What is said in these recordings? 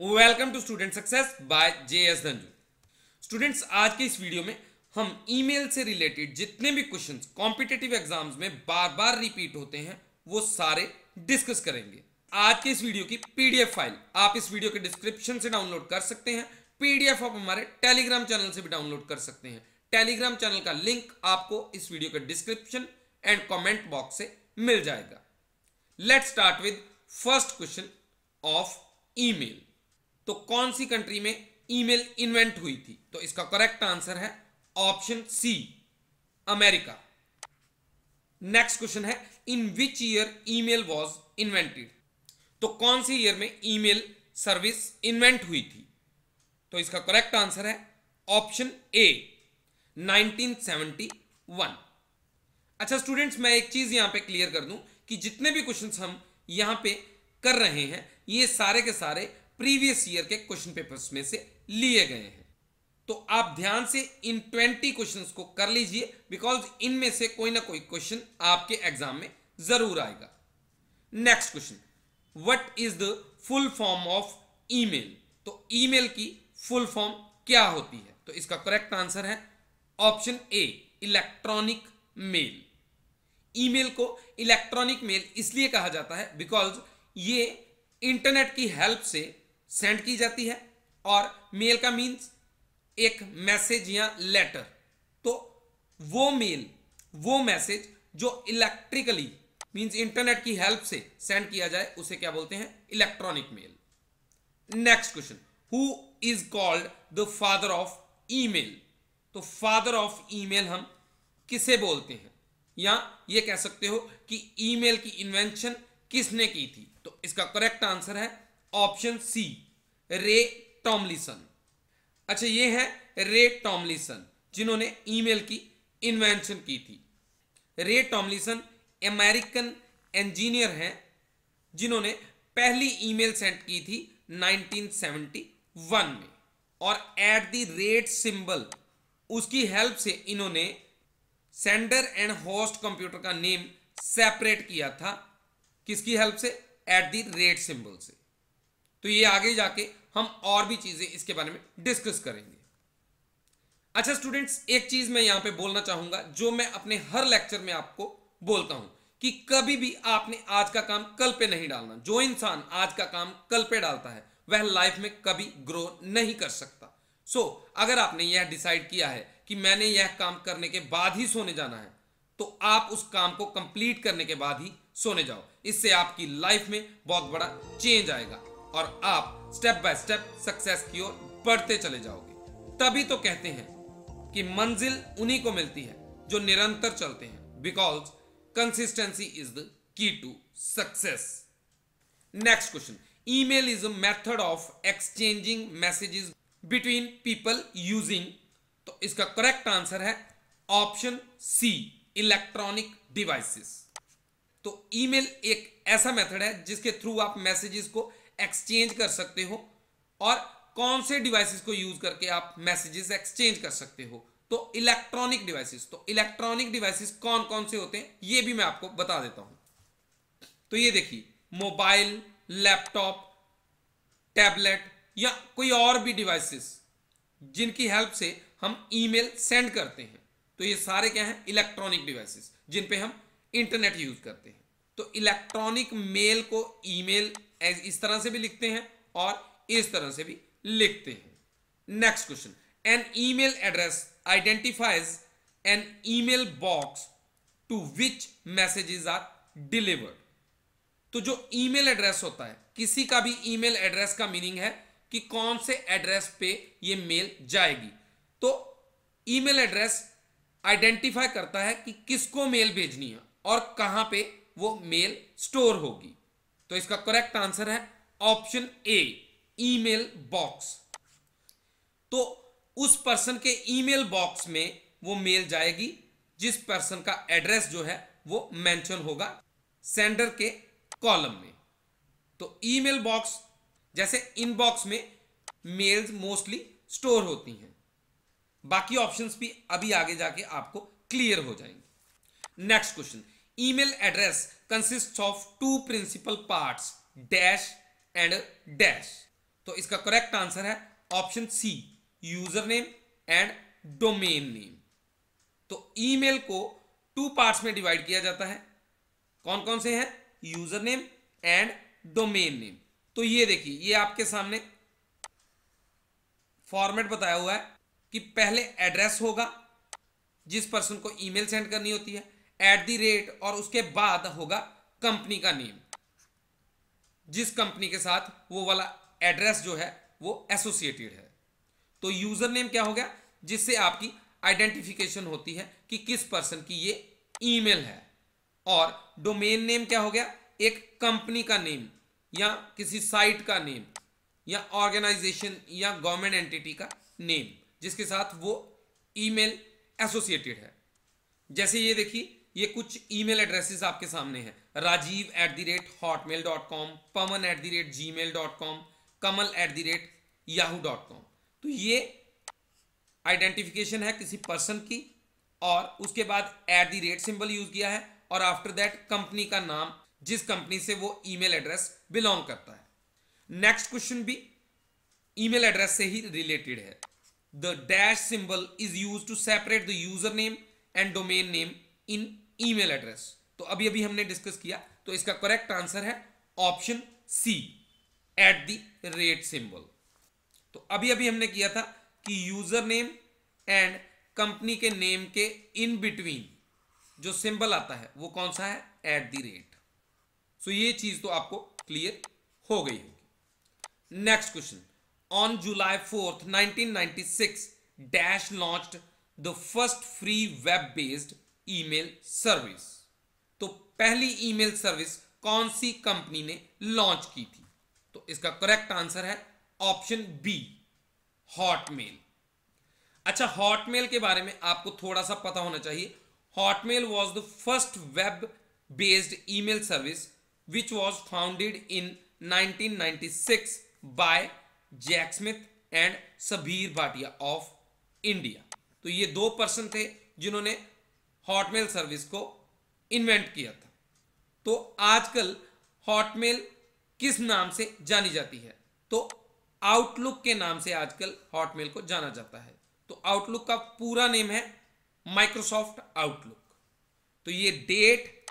welcome to student success by J S Dhanju students आज के इस वीडियो में हम ईमेल से रिलेटेड जितने भी क्वेश्चंस कॉम्पिटेटिव एग्जाम्स में बार बार रिपीट होते हैं वो सारे डिस्कस करेंगे आज के इस वीडियो की पीडीएफ फाइल आप इस वीडियो के डिस्क्रिप्शन से डाउनलोड कर सकते हैं पीडीएफ आप हमारे टेलीग्राम चैनल से भी डाउनलोड कर सकते हैं टेलीग्राम चैनल का लिंक आपको इस वीडियो के डिस्क्रिप्शन एंड कॉमेंट बॉक्स से मिल जाएगा let start with first question of email तो कौन सी कंट्री में ईमेल इन्वेंट हुई थी तो इसका करेक्ट आंसर है option C America next question है in which year email was invented तो कौन सी ईयर में ईमेल सर्विस इन्वेंट हुई थी तो इसका करेक्ट आंसर है ऑप्शन ए 1971 अच्छा स्टूडेंट्स मैं एक चीज यहां पे क्लियर कर दूं कि जितने भी क्वेश्चंस हम यहां पे कर रहे हैं ये सारे के सारे प्रीवियस ईयर के क्वेश्चन पेपर्स में से लिए गए हैं तो आप ध्यान से इन ट्वेंटी क्वेश्चन को कर लीजिए बिकॉज इनमें से कोई ना कोई क्वेश्चन आपके एग्जाम में जरूर आएगा next question what is the full form of email तो ईमेल की फुल फॉर्म क्या होती है तो इसका करेक्ट आंसर है option A electronic mail email को इलेक्ट्रॉनिक मेल इसलिए कहा जाता है बिकॉज ये इंटरनेट की हेल्प से सेंड की जाती है और मेल का मीन्स एक मैसेज या लेटर तो वो मेल वो मैसेज जो इलेक्ट्रिकली मीन्स इंटरनेट की हेल्प से सेंड किया जाए उसे क्या बोलते हैं electronic mail next question who is called the father of email तो फादर ऑफ ईमेल हम किसे बोलते हैं या ये कह सकते हो कि ईमेल की इन्वेंशन किसने की थी तो इसका करेक्ट आंसर है ऑप्शन सी रे टॉमलिसन अच्छा ये है रे टॉमलिसन जिन्होंने ईमेल की इन्वेंशन की थी रे टॉमलिसन अमेरिकन इंजीनियर हैं जिन्होंने पहली ईमेल सेंड की थी 1971 में और एट द रेट सिंबल उसकी हेल्प से इन्होंने सेंडर एंड होस्ट कंप्यूटर का नेम सेपरेट किया था किसकी हेल्प से एट द रेट सिंबल से तो ये आगे जाके हम और भी चीजें इसके बारे में डिस्कस करेंगे अच्छा स्टूडेंट्स एक चीज मैं यहां पे बोलना चाहूंगा जो मैं अपने हर लेक्चर में आपको बोलता हूं कि कभी भी आपने आज का काम कल पे नहीं डालना जो इंसान आज का काम कल पे डालता है वह लाइफ में कभी ग्रो नहीं कर सकता सो so, अगर आपने यह डिसाइड किया है कि मैंने यह काम करने के बाद ही सोने जाना है तो आप उस काम को कंप्लीट करने के बाद ही सोने जाओ इससे आपकी लाइफ में बहुत बड़ा चेंज आएगा और आप स्टेप बाय स्टेप सक्सेस की ओर बढ़ते चले जाओगे तभी तो कहते हैं कि मंजिल उन्हीं को मिलती है जो निरंतर चलते हैं because consistency is the key to success next question email is a method of exchanging messages between people using तो इसका करेक्ट आंसर है ऑप्शन सी इलेक्ट्रॉनिक डिवाइसेस तो ईमेल एक ऐसा मेथड है जिसके थ्रू आप मैसेजेस को एक्सचेंज कर सकते हो और कौन से डिवाइसेस को यूज करके आप मैसेजेस एक्सचेंज कर सकते हो तो इलेक्ट्रॉनिक डिवाइसेस तो इलेक्ट्रॉनिक डिवाइसेस कौन कौन से होते हैं ये भी मैं आपको बता देता हूं तो ये देखिए मोबाइल लैपटॉप टैबलेट या कोई और भी डिवाइसेस जिनकी हेल्प से हम ईमेल सेंड करते हैं तो ये सारे क्या हैं इलेक्ट्रॉनिक डिवाइसेस जिन पे हम इंटरनेट यूज करते हैं तो इलेक्ट्रॉनिक मेल को ईमेल इस तरह से भी लिखते हैं और इस तरह से भी लिखते हैं next question an email address identifies an email box to which messages are delivered तो जो ईमेल एड्रेस होता है किसी का भी ईमेल एड्रेस का मीनिंग है कि कौन से एड्रेस पे ये मेल जाएगी तो ईमेल एड्रेस आइडेंटिफाई करता है कि किसको मेल भेजनी है और कहां पे वो मेल स्टोर होगी तो इसका करेक्ट आंसर है ऑप्शन ए ईमेल बॉक्स तो उस पर्सन के ईमेल बॉक्स में वो मेल जाएगी जिस पर्सन का एड्रेस जो है वो मेंशन होगा सेंडर के कॉलम में तो ईमेल बॉक्स जैसे इनबॉक्स में मेल्स मोस्टली स्टोर होती हैं बाकी ऑप्शंस भी अभी आगे जाके आपको क्लियर हो जाएंगे next question email address consist of two principal part dash and dash तो इसका करेक्ट आंसर है option C user name and domain name तो ईमेल को टू पार्ट्स में डिवाइड किया जाता है कौन कौन से हैं user name and domain name तो ये देखिए ये आपके सामने फॉर्मेट बताया हुआ है कि पहले एड्रेस होगा जिस पर्सन को ईमेल सेंड करनी होती है एट दी रेट और उसके बाद होगा कंपनी का नेम जिस कंपनी के साथ वो वाला एड्रेस जो है वो एसोसिएटेड है तो यूजर नेम क्या हो गया जिससे आपकी आइडेंटिफिकेशन होती है कि किस पर्सन की ये ईमेल है और डोमेन नेम क्या हो गया एक कंपनी का नेम या किसी साइट का नेम या ऑर्गेनाइजेशन या गवर्नमेंट एंटिटी का नेम जिसके साथ वो ईमेल एसोसिएटेड है जैसे ये देखिए ये कुछ ईमेल एड्रेसेस आपके सामने हैं Rajeev at the rate Hotmail dot com Pawan at the rate Gmail dot com Kamal at the rate Yahoo dot com तो ये आइडेंटिफिकेशन है किसी पर्सन की और उसके बाद at the rate symbol use किया है और आफ्टर दैट कंपनी का नाम जिस कंपनी से वो ईमेल एड्रेस बिलोंग करता है नेक्स्ट क्वेश्चन भी ईमेल एड्रेस से ही रिलेटेड है the dash symbol is use to separate the user name and domain name in email address तो अभी अभी हमने डिस्कस किया तो इसका करेक्ट आंसर है option C at the rate symbol तो अभी अभी हमने किया था कि यूजर नेम एंड कंपनी के नेम के इन बिटवीन जो सिंबल आता है वो कौन सा है एट द रेट सो ये चीज तो आपको क्लियर हो गई होगी next question on July fourth 1996 dash launched the first free web based email service तो पहली ईमेल सर्विस कौन सी कंपनी ने लॉन्च की थी तो इसका करेक्ट आंसर है ऑप्शन बी हॉटमेल अच्छा हॉटमेल के बारे में आपको थोड़ा सा पता होना चाहिए Hotmail was the first web based email service which was founded in 1996 by Jack Smith and Sabeer Bhatia of India तो ये दो पर्सन थे जिन्होंने हॉटमेल सर्विस को इन्वेंट किया था तो आजकल हॉटमेल किस नाम से जानी जाती है तो आउटलुक के नाम से आजकल हॉटमेल को जाना जाता है तो आउटलुक का पूरा नेम है माइक्रोसॉफ्ट आउटलुक तो ये डेट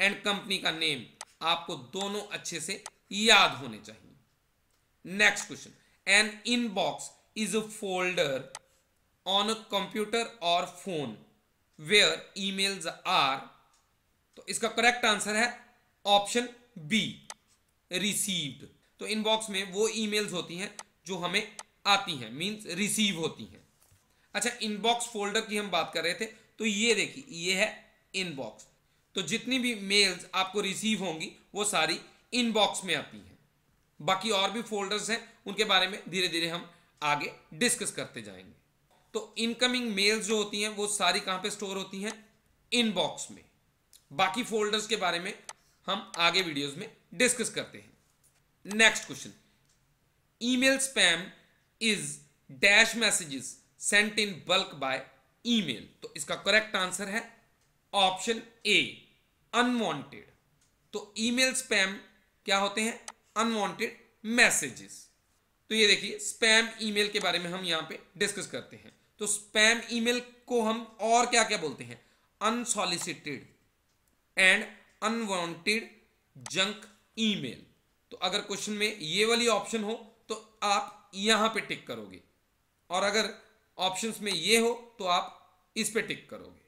एंड कंपनी का नेम आपको दोनों अच्छे से याद होने चाहिए next question an inbox is a folder on a computer और फोन वेयर ईमेल्स आर तो इसका करेक्ट आंसर है ऑप्शन बी रिसीव्ड तो इनबॉक्स में वो ईमेल्स होती हैं जो हमें आती हैं मींस रिसीव होती हैं अच्छा इनबॉक्स फोल्डर की हम बात कर रहे थे तो ये देखिए ये है इनबॉक्स तो जितनी भी मेल्स आपको रिसीव होंगी वो सारी इनबॉक्स में आती हैं बाकी और भी फोल्डर्स हैं उनके बारे में धीरे धीरे हम आगे डिस्कस करते जाएंगे तो इनकमिंग मेल्स जो होती हैं वो सारी कहां पे स्टोर होती हैं इनबॉक्स में बाकी फोल्डर्स के बारे में हम आगे वीडियोस में डिस्कस करते हैं next question email spam is dash messages sent in bulk by email तो इसका करेक्ट आंसर है ऑप्शन ए अनवांटेड तो ईमेल स्पैम क्या होते हैं अनवांटेड मैसेजेस तो ये देखिए स्पैम ईमेल के बारे में हम यहां पे डिस्कस करते हैं तो स्पैम ईमेल को हम और क्या क्या बोलते हैं unsolicited and unwanted junk email तो अगर क्वेश्चन में ये वाली ऑप्शन हो तो आप यहां पे टिक करोगे और अगर ऑप्शंस में ये हो तो आप इस पे टिक करोगे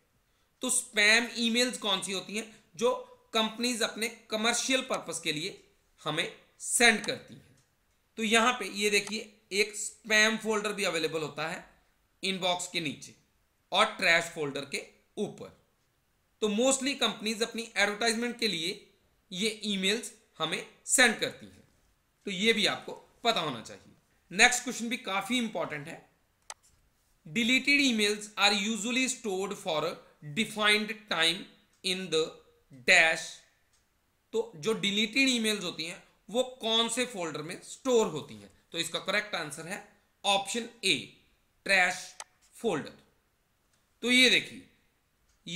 तो स्पैम ईमेल्स कौन सी होती हैं जो कंपनीज अपने कमर्शियल पर्पस के लिए हमें सेंड करती हैं तो यहां पे ये देखिए एक स्पैम फोल्डर भी अवेलेबल होता है इनबॉक्स के नीचे और ट्रैश फोल्डर के ऊपर तो मोस्टली कंपनीज अपनी एडवर्टाइजमेंट के लिए ये ईमेल्स हमें सेंड करती हैं तो ये भी आपको पता होना चाहिए नेक्स्ट क्वेश्चन भी काफ़ी इंपॉर्टेंट है deleted emails are usually stored for defined time in the dash तो जो डिलीटेड ईमेल्स होती हैं वो कौन से फोल्डर में स्टोर होती हैं तो इसका करेक्ट आंसर है ऑप्शन ए ट्रैश फोल्डर तो ये देखिए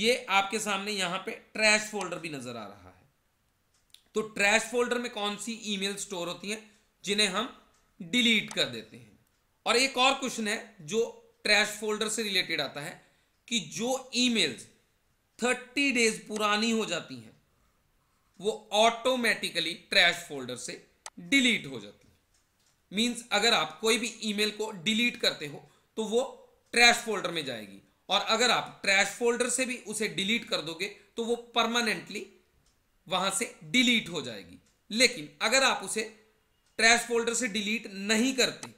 ये आपके सामने यहां पे ट्रैश फोल्डर भी नजर आ रहा है तो ट्रैश फोल्डर में कौन सी ईमेल स्टोर होती है जिन्हें हम डिलीट कर देते हैं और एक और क्वेश्चन है जो ट्रैश फोल्डर से रिलेटेड आता है कि जो ईमेल्स थर्टी डेज पुरानी हो जाती हैं वो ऑटोमेटिकली ट्रैश फोल्डर से डिलीट हो जाती है मीन्स अगर आप कोई भी ईमेल को डिलीट करते हो तो वो ट्रैश फोल्डर में जाएगी और अगर आप ट्रैश फोल्डर से भी उसे डिलीट कर दोगे तो वो परमानेंटली वहां से डिलीट हो जाएगी लेकिन अगर आप उसे ट्रैश फोल्डर से डिलीट नहीं करते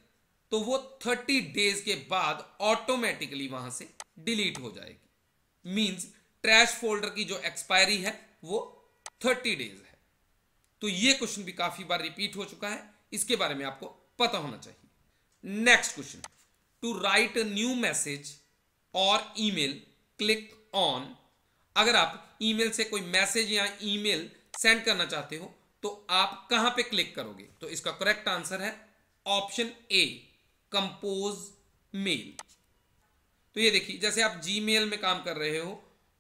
तो वो 30 डेज के बाद ऑटोमेटिकली वहां से डिलीट हो जाएगी मींस ट्रैश फोल्डर की जो एक्सपायरी है वो 30 डेज है तो ये क्वेश्चन भी काफी बार रिपीट हो चुका है इसके बारे में आपको पता होना चाहिए next question to write a new message और ईमेल क्लिक ऑन अगर आप ईमेल से कोई मैसेज या ईमेल सेंड करना चाहते हो तो आप कहां पे क्लिक करोगे तो इसका करेक्ट आंसर है ऑप्शन ए कंपोज मेल तो ये देखिए जैसे आप जीमेल में काम कर रहे हो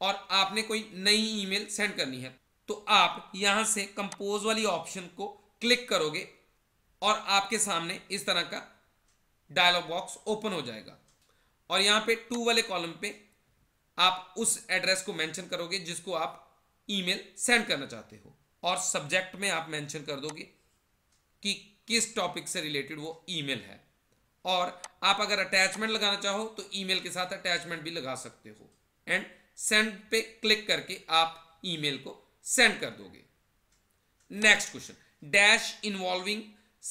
और आपने कोई नई ईमेल सेंड करनी है तो आप यहां से कंपोज वाली ऑप्शन को क्लिक करोगे और आपके सामने इस तरह का डायलॉग बॉक्स ओपन हो जाएगा और यहां पे टू वाले कॉलम पे आप उस एड्रेस को मेंशन करोगे जिसको आप ईमेल सेंड करना चाहते हो और सब्जेक्ट में आप मेंशन कर दोगे कि किस टॉपिक से रिलेटेड वो ईमेल है और आप अगर अटैचमेंट लगाना चाहो तो ईमेल के साथ अटैचमेंट भी लगा सकते हो एंड सेंड पे क्लिक करके आप ईमेल को सेंड कर दोगे next question dash involving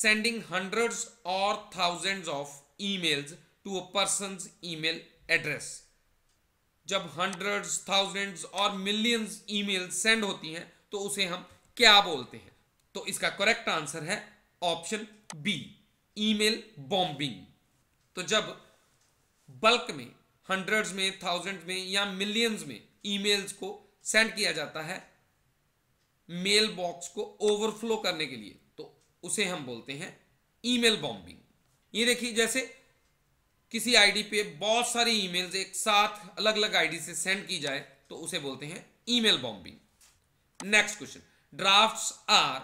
sending hundreds or thousands of emails to a person's email address जब hundreds, thousands और millions email सेंड होती हैं तो उसे हम क्या बोलते हैं तो इसका करेक्ट आंसर है ऑप्शन बी ईमेल बॉम्बिंग तो जब बल्क में हंड्रेड्स में थाउजेंड में या मिलियंस में ईमेल्स को सेंड किया जाता है मेल बॉक्स को ओवरफ्लो करने के लिए उसे हम बोलते हैं ईमेल बॉम्बिंग ये देखिए जैसे किसी आईडी पे बहुत सारी ईमेल्स एक साथ अलग अलग आईडी से सेंड की जाए तो उसे बोलते हैं email bombing next question drafts are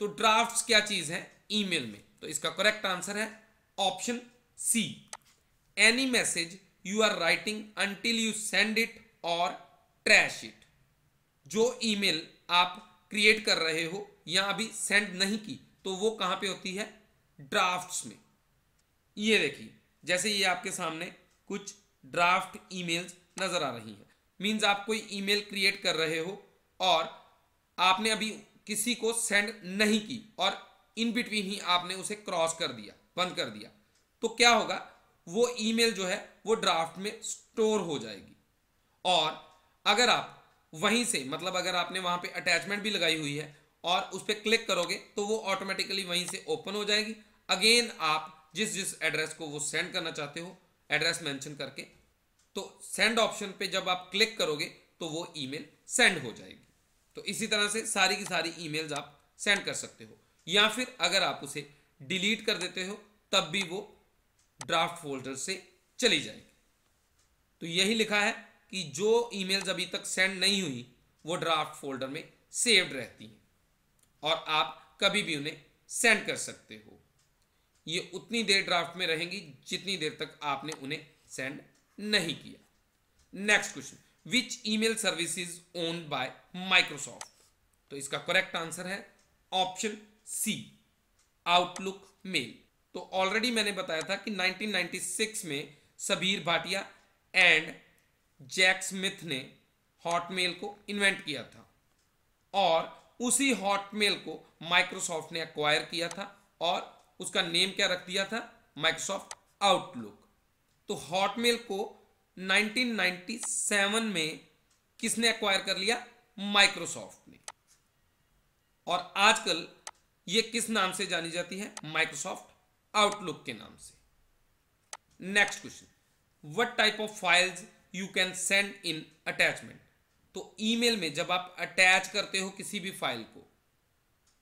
तो ड्राफ्ट्स क्या चीज है ईमेल में तो इसका करेक्ट आंसर है option C any message you are writing until you send it और ट्रैश इट जो ईमेल आप क्रिएट कर रहे हो या अभी सेंड नहीं की तो वो कहां पे होती है ड्राफ्ट्स में ये देखिए जैसे ये आपके सामने कुछ ड्राफ्ट ईमेल्स नज़र आ रही हैं मींस आप कोई ईमेल क्रिएट कर रहे हो और आपने अभी किसी को सेंड नहीं की और इन बिटवीन ही आपने उसे क्रॉस कर दिया बंद कर दिया तो क्या होगा वो ईमेल जो है वो ड्राफ्ट में स्टोर हो जाएगी और अगर आप वहीं से मतलब अगर आपने वहां पे अटैचमेंट भी लगाई हुई है और उस पर क्लिक करोगे तो वो ऑटोमेटिकली वहीं से ओपन हो जाएगी अगेन आप जिस जिस एड्रेस को वो सेंड करना चाहते हो एड्रेस मेंशन करके तो सेंड ऑप्शन पे जब आप क्लिक करोगे तो वो ईमेल सेंड हो जाएगी तो इसी तरह से सारी की सारी ईमेल्स आप सेंड कर सकते हो या फिर अगर आप उसे डिलीट कर देते हो तब भी वो ड्राफ्ट फोल्डर से चली जाएगी तो यही लिखा है कि जो ईमेल्स अभी तक सेंड नहीं हुई वो ड्राफ्ट फोल्डर में सेव्ड रहती हैं और आप कभी भी उन्हें सेंड कर सकते हो ये उतनी देर ड्राफ्ट में रहेंगी जितनी देर तक आपने उन्हें सेंड नहीं किया next question which email is own by Microsoft तो इसका करेक्ट आंसर है ऑप्शन सी आउटलुक मेल तो ऑलरेडी मैंने बताया था कि 1996 में Sabeer Bhatia and Jack Smith ने हॉटमेल को इन्वेंट किया था और उसी हॉटमेल को माइक्रोसॉफ्ट ने एक्वायर किया था और उसका नेम क्या रख दिया था माइक्रोसॉफ्ट आउटलुक तो हॉटमेल को 1997 में किसने एक्वायर कर लिया माइक्रोसॉफ्ट ने और आजकल यह किस नाम से जानी जाती है माइक्रोसॉफ्ट आउटलुक के नाम से next question what type of files you can send in attachment तो ईमेल में जब आप अटैच करते हो किसी भी फाइल को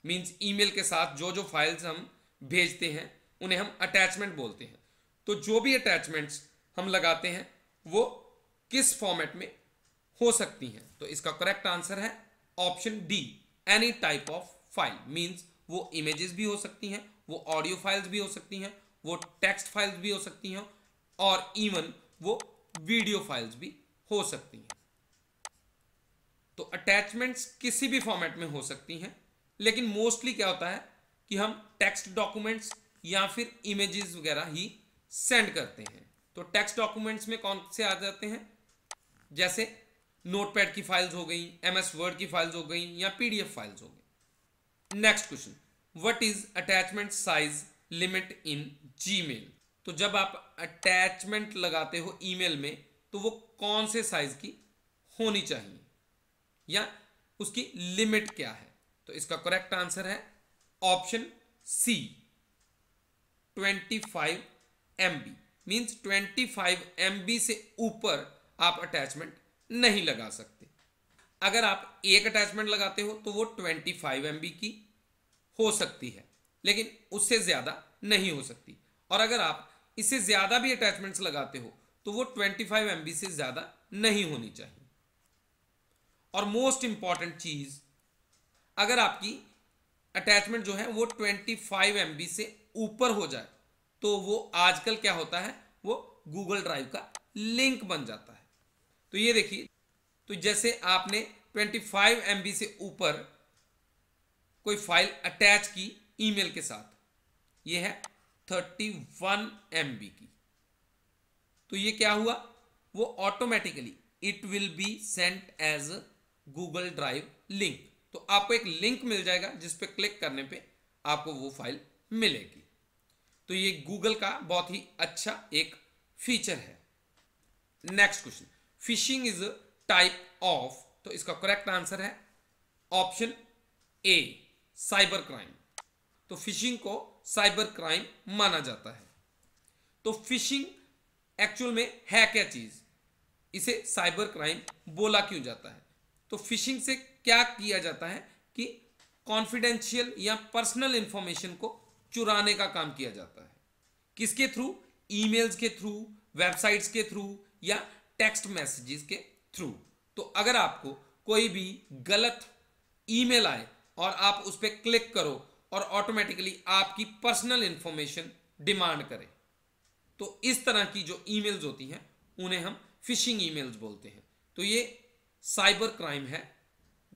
मीन्स ईमेल के साथ जो जो फाइल्स हम भेजते हैं उन्हें हम अटैचमेंट बोलते हैं तो जो भी अटैचमेंट्स हम लगाते हैं वो किस फॉर्मेट में हो सकती हैं तो इसका करेक्ट आंसर है option D any type of file means वो इमेजेस भी हो सकती हैं वो ऑडियो फाइल्स भी हो सकती हैं वो टेक्स्ट फाइल्स भी हो सकती हैं और इवन वो वीडियो फाइल्स भी हो सकती हैं तो अटैचमेंट्स किसी भी फॉर्मेट में हो सकती हैं लेकिन मोस्टली क्या होता है कि हम टेक्स्ट डॉक्यूमेंट्स या फिर इमेजेस वगैरह ही सेंड करते हैं तो टेक्स्ट डॉक्यूमेंट्स में कौन से आ जाते हैं जैसे नोटपैड की फाइल्स हो गई एम वर्ड की फाइल्स हो गई या पीडीएफ फाइल्स हो गई next question what is attachment size limit in Gmail तो जब आप अटैचमेंट लगाते हो ईमेल में तो वो कौन से साइज की होनी चाहिए या उसकी लिमिट क्या है तो इसका करेक्ट आंसर है option C 25 five M B means twenty five से ऊपर आप अटैचमेंट नहीं लगा सकते अगर आप एक अटैचमेंट लगाते हो तो वो ट्वेंटी फाइव की हो सकती है लेकिन उससे ज़्यादा नहीं हो सकती और अगर आप इससे ज़्यादा भी अटैचमेंट्स लगाते हो तो वो ट्वेंटी फाइव से ज़्यादा नहीं होनी चाहिए और मोस्ट इंपॉर्टेंट चीज अगर आपकी अटैचमेंट जो है वो 25 फाइव से ऊपर हो जाए तो वो आजकल क्या होता है वो गूगल ड्राइव का लिंक बन जाता है तो ये देखिए तो जैसे आपने 25 फाइव से ऊपर कोई फाइल अटैच की ईमेल के साथ ये है 31 वन की तो ये क्या हुआ वो automatically it will be sent as Google Drive link तो आपको एक लिंक मिल जाएगा जिस पे क्लिक करने पे आपको वो फाइल मिलेगी तो ये गूगल का बहुत ही अच्छा एक फीचर है next question phishing is type of तो इसका करेक्ट आंसर है ऑप्शन ए साइबर क्राइम तो फिशिंग को साइबर क्राइम माना जाता है तो फिशिंग एक्चुअल में है क्या चीज इसे साइबर क्राइम बोला क्यों जाता है तो फिशिंग से क्या किया जाता है कि कॉन्फिडेंशियल या पर्सनल इंफॉर्मेशन को चुराने का काम किया जाता है किसके थ्रू ईमेल्स के थ्रू वेबसाइट्स के थ्रू या टेक्स्ट मैसेजेस के थ्रू तो अगर आपको कोई भी गलत ईमेल आए और आप उस पर क्लिक करो और ऑटोमेटिकली आपकी पर्सनल इंफॉर्मेशन डिमांड करे तो इस तरह की जो ईमेल्स होती हैं उन्हें हम फिशिंग ईमेल्स बोलते हैं तो ये साइबर क्राइम है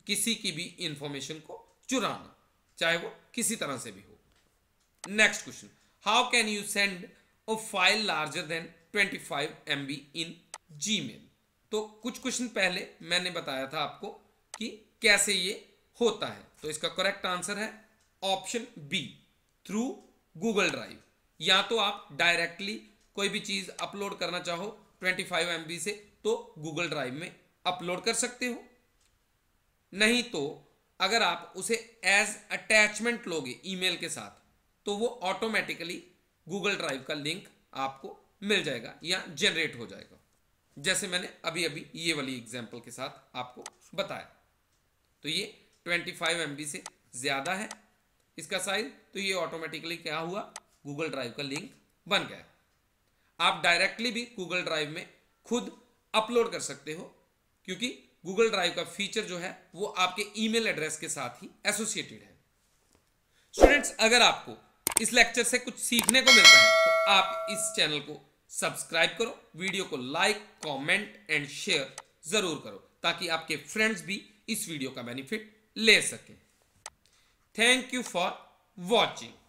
किसी की भी इंफॉर्मेशन को चुराना चाहे वो किसी तरह से भी हो next question how can you send a file larger than 25 five M B in जी तो कुछ क्वेश्चन पहले मैंने बताया था आपको कि कैसे ये होता है तो इसका करेक्ट आंसर है option B through Google Drive या तो आप डायरेक्टली कोई भी चीज़ अपलोड करना चाहो 25 फाइव से तो गूगल ड्राइव में अपलोड कर सकते हो नहीं तो अगर आप उसे एज अटैचमेंट लोगे ईमेल के साथ तो वो ऑटोमेटिकली गूगल ड्राइव का लिंक आपको मिल जाएगा या जनरेट हो जाएगा जैसे मैंने अभी अभी ये वाली एग्जाम्पल के साथ आपको बताया तो ये 25 फाइव से ज़्यादा है इसका साइज तो ये ऑटोमेटिकली क्या हुआ गूगल ड्राइव का लिंक बन गया आप डायरेक्टली भी गूगल ड्राइव में खुद अपलोड कर सकते हो क्योंकि गूगल ड्राइव का फीचर जो है वो आपके ईमेल एड्रेस के साथ ही एसोसिएटेड है स्टूडेंट्स अगर आपको इस लेक्चर से कुछ सीखने को मिलता है तो आप इस चैनल को सब्सक्राइब करो वीडियो को लाइक कमेंट एंड शेयर जरूर करो ताकि आपके फ्रेंड्स भी इस वीडियो का बेनिफिट ले सकें थैंक यू फॉर वॉचिंग